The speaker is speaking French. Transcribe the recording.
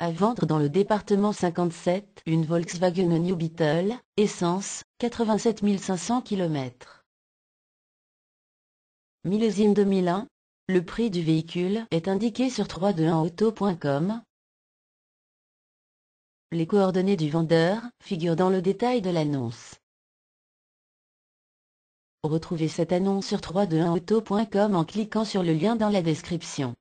À vendre dans le département 57, une Volkswagen New Beetle, essence, 87 500 km. Millésime 2001. Le prix du véhicule est indiqué sur 321auto.com. Les coordonnées du vendeur figurent dans le détail de l'annonce. Retrouvez cette annonce sur 321auto.com en cliquant sur le lien dans la description.